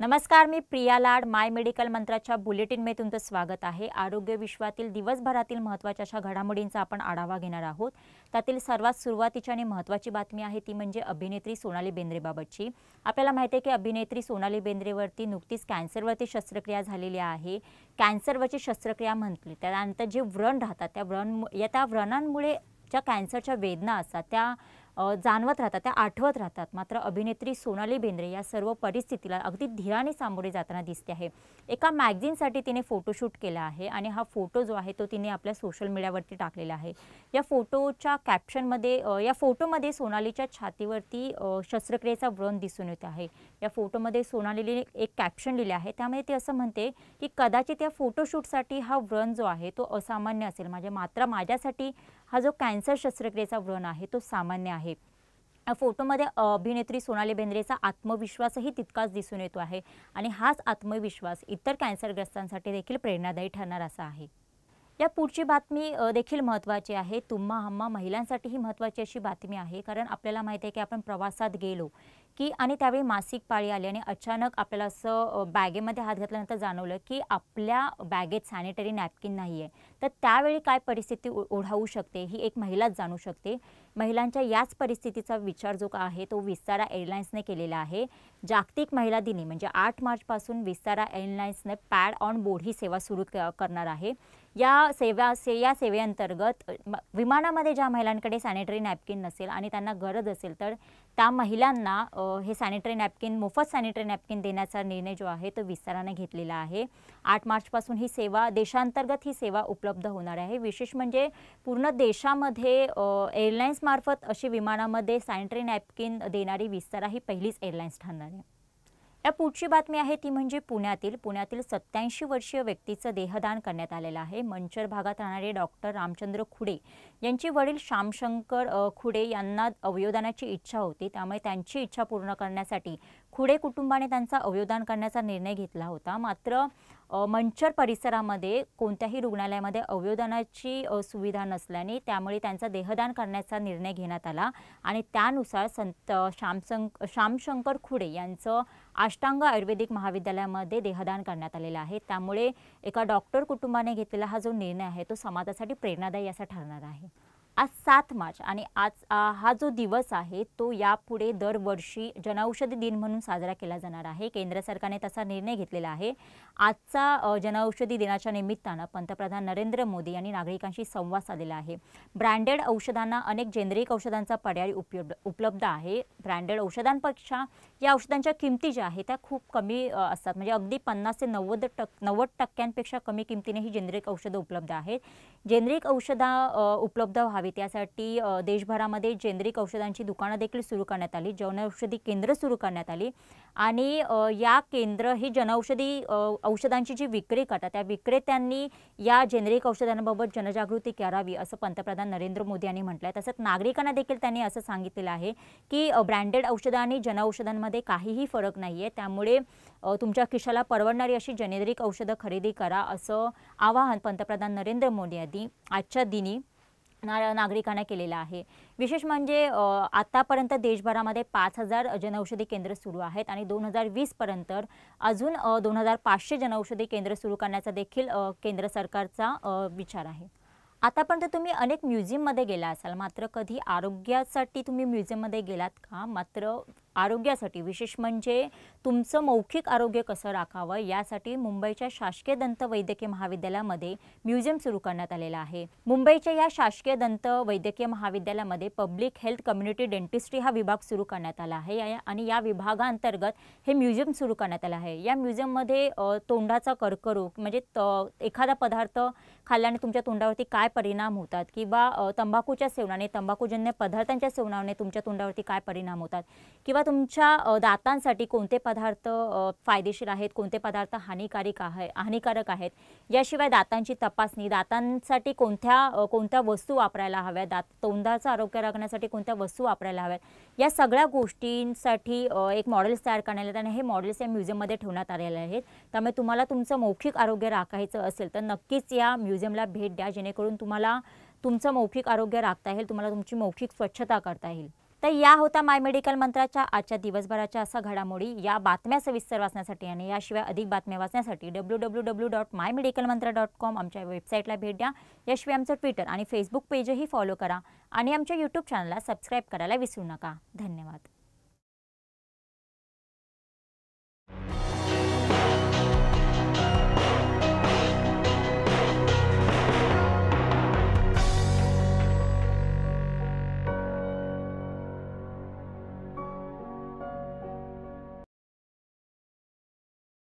नमस्कार मी प्रिया लाड माय मेडिकल मंत्राच्या बुलेटिनमध्ये तुमचं स्वागत आहे आरोग्य विश्वातील दिवसभरातील महत्त्वाच्या अशा घडामोडींचा आपण आढावा घेणार आहोत त्यातील सर्वात सुरुवातीची आणि महत्त्वाची बातमी आहे ती म्हणजे अभिनेत्री सोनाली बेंद्रेबाबतची आपल्याला माहिती आहे की अभिनेत्री सोनाली बेंद्रेवरती नुकतीच कॅन्सरवरती शस्त्रक्रिया झालेली आहे कॅन्सरवरची शस्त्रक्रिया म्हटली त्यानंतर जे व्रण राहतात त्या व्रण या त्या व्रणांमुळे ज्या कॅन्सरच्या वेदना असतात त्या जाणवत राहतात त्या आठवत राहतात मात्र अभिनेत्री सोनाली बेंद्रे या सर्व परिस्थितीला अगदी धीराने सामोरे जाताना दिसते आहे एका मॅगझिनसाठी तिने फोटोशूट केला आहे आणि हा फोटो जो आहे तो तिने आपल्या सोशल मीडियावरती टाकलेला आहे या फोटोच्या कॅप्शनमध्ये या फोटोमध्ये सोनालीच्या छातीवरती शस्त्रक्रियेचा व्रण दिसून येत आहे या फोटोमध्ये सोनालीने एक कॅप्शन लिहिले आहे त्यामध्ये ती असं म्हणते की कदाचित या फोटोशूटसाठी हा व्रण जो आहे तो असामान्य असेल म्हणजे मात्र माझ्यासाठी हा जो कॅन्सर शस्त्रक्रियेचा व्रण आहे तो सामान्य आहे आहे फोटोमध्ये अभिनेत्री सोनाली बेंद्रेचा आत्मविश्वासही तितकाच दिसून येतो आहे आणि हाच आत्मविश्वास इतर कॅन्सरग्रस्तांसाठी देखील प्रेरणादायी ठरणार असा आहे या पुढची बातमी देखील महत्त्वाची आहे तुम्हा हम्मा महिलांसाठी ही महत्त्वाची अशी बातमी आहे कारण आपल्याला माहिती आहे की आपण प्रवासात गेलो की आणि त्यावेळी मासिक पाळी आली आणि अचानक आपल्याला असं बॅगेमध्ये हात घातल्यानंतर जाणवलं की आपल्या बॅगेत सॅनिटरी नॅपकिन नाही आहे तर त्यावेळी काय परिस्थिती ओढावू शकते ही एक महिलाच जाणू शकते महिलांच्या याच परिस्थितीचा विचार जो का आहे तो विस्तारा एअरलाइन्सने केलेला आहे जागतिक महिला दिनी म्हणजे आठ मार्चपासून विस्तारा एअरलाइन्सने पॅड ऑन बोर्ड ही सेवा सुरू करणार आहे या सेवा से या सेवेअंतर्गत विमानामध्ये ज्या महिलांकडे सॅनिटरी नॅपकिन नसेल आणि त्यांना गरज असेल तर त्या महिलांना हे सॅनिटरी नॅपकिन मोफत सॅनिटरी नॅपकिन देण्याचा निर्णय जो आहे तो विस्ताराने घेतलेला आहे आठ मार्चपासून ही सेवा देशांतर्गत ही सेवा उपलब्ध होणार आहे विशेष म्हणजे पूर्ण देशामध्ये एअरलाईन्समार्फत अशी विमानामध्ये सॅनिटरी नॅपकिन देणारी विस्तारा ही पहिलीच एअरलाईन्स ठरणार आहे या पुढची बातमी आहे ती म्हणजे पुण्यातील पुण्यातील सत्याऐंशी वर्षीय व्यक्तीचं देहदान करण्यात आलेलं आहे मंचर भागात राहणारे डॉक्टर रामचंद्र खुडे यांचे वडील श्यामशंकर खुडे यांना अवयवदानाची इच्छा होती त्यामुळे त्यांची इच्छा पूर्ण करण्यासाठी खुडे कुटुंबाने त्यांचा अवयवदान करण्याचा निर्णय घेतला होता मात्र मंचर परिसरामध्ये कोणत्याही रुग्णालयामध्ये अवयवदानाची सुविधा नसल्याने त्यामुळे त्यांचा देहदान करण्याचा निर्णय घेण्यात आला आणि त्यानुसार संत श्यामसं श्यामशंकर खुडे यांचं आष्टांग आयुर्वेदिक महाविद्यालयामध्ये देहदान करण्यात आलेलं आहे त्यामुळे एका डॉक्टर कुटुंबाने घेतलेला हा जो निर्णय आहे तो समाजासाठी प्रेरणादायी असा ठरणार आहे आज सात मार्च आणि आज हा जो दिवस आहे तो यापुढे दरवर्षी जनौषधी दिन म्हणून साजरा केला जाणार आहे केंद्र सरकारने तसा निर्णय घेतलेला आहे आजचा जनौषधी दिनाच्या निमित्तानं पंतप्रधान नरेंद्र मोदी यांनी नागरिकांशी संवाद साधलेला आहे ब्रँडेड औषधांना अनेक जेनेरिक औषधांचा पर्याय उपलब्ध उपलब्ध आहे ब्रँडेड औषधांपेक्षा या औषधांच्या किमती ज्या आहेत त्या खूप कमी असतात म्हणजे अगदी पन्नास ते नव्वद टक् नव्वद टक्क्यांपेक्षा कमी किमतीने ही जेनेरिक औषधं उपलब्ध आहेत जेनेरिक औषधं उपलब्ध व्हावी त्यासाठी यासाठी देशभरामध्ये जेनरिक औषधांची दुकानं देखील सुरू करण्यात आली जनऔषधी केंद्र सुरू करण्यात आली आणि या केंद्र ही जनऔषधी औषधांची जी विक्री करतात त्या विक्रेत्यांनी या जेनरिक औषधांबाबत जनजागृती करावी असं पंतप्रधान नरेंद्र मोदी यांनी म्हटलं आहे तसंच नागरिकांना देखील त्यांनी असं सांगितलेलं आहे की ब्रँडेड औषधं आणि जनऔषधांमध्ये काहीही फरक नाही आहे त्यामुळे तुमच्या खिशाला परवडणारी अशी जेनेरिक औषधं खरेदी करा असं आवाहन पंतप्रधान नरेंद्र मोदी यांनी आजच्या दिनी नागरिकांना केलेला आहे विशेष म्हणजे आतापर्यंत देशभरामध्ये पाच हजार जनौषधी केंद्र सुरू आहेत आणि दोन हजार वीसपर्यंत अजून दोन हजार पाचशे जनौषधी केंद्र सुरू करण्याचा देखील केंद्र सरकारचा विचार आहे आतापर्यंत तुम्ही अनेक म्युझियममध्ये गेला असाल मात्र कधी आरोग्यासाठी तुम्ही म्युझियममध्ये गेलात का मात्र आरोग्यासाठी विशेष म्हणजे तुमचं मौखिक आरोग्य कसं राखावं यासाठी मुंबईच्या शासकीय दंत वैद्यकीय महाविद्यालयामध्ये म्युझियम सुरू करण्यात आलेला आहे मुंबईच्या या शासकीय दंत वैद्यकीय महाविद्यालयामध्ये पब्लिक हेल्थ कम्युनिटी डेंटिस्ट्री हा विभाग सुरू करण्यात आला आहे आणि या विभागांतर्गत हे म्युझियम सुरू करण्यात आलं आहे या म्युझियममध्ये तोंडाचा कर्करोग म्हणजे एखादा पदार्थ खाल्ल्याने तुमच्या तोंडावरती काय परिणाम होतात किंवा तंबाखूच्या सेवनाने तंबाखूजन्य पदार्थांच्या सेवनाने तुमच्या तोंडावरती काय परिणाम होतात किंवा तुमच्या दातांसाठी कोणते पदार्थ फायदेशीर आहेत कोणते पदार्थ हानिकारक आहे हानिकारक आहेत याशिवाय दातांची तपासणी दातांसाठी कोणत्या कोणत्या वस्तू वापरायला हव्या दात तोंडाचं आरोग्य राखण्यासाठी कोणत्या वस्तू वापरायला हव्यात या सगळ्या गोष्टींसाठी एक मॉडेल्स तयार करण्यात येतात आणि हे मॉडेल्स या म्युझियममध्ये ठेवण्यात आलेले आहेत त्यामुळे तुम्हाला तुमचं मौखिक आरोग्य राखायचं असेल तर नक्कीच या म्युझियमला भेट द्या जेणेकरून तुम्हाला तुमचं मौखिक आरोग्य राखता येईल तुम्हाला तुमची मौखिक स्वच्छता करता येईल तर या होता माय मेडिकल मंत्राच्या आजच्या दिवसभराच्या असा घडामोडी या बातम्या सविस्तर वाचण्यासाठी आणि याशिवाय अधिक बातम्या वाचण्यासाठी W W W dot my medical mantra dot com आमच्या वेबसाईटला भेट द्या याशिवाय आमचं ट्विटर आणि फेसबुक पेजही फॉलो करा आणि आमच्या यूट्यूब चॅनलला सबस्क्राईब करायला विसरू नका धन्यवाद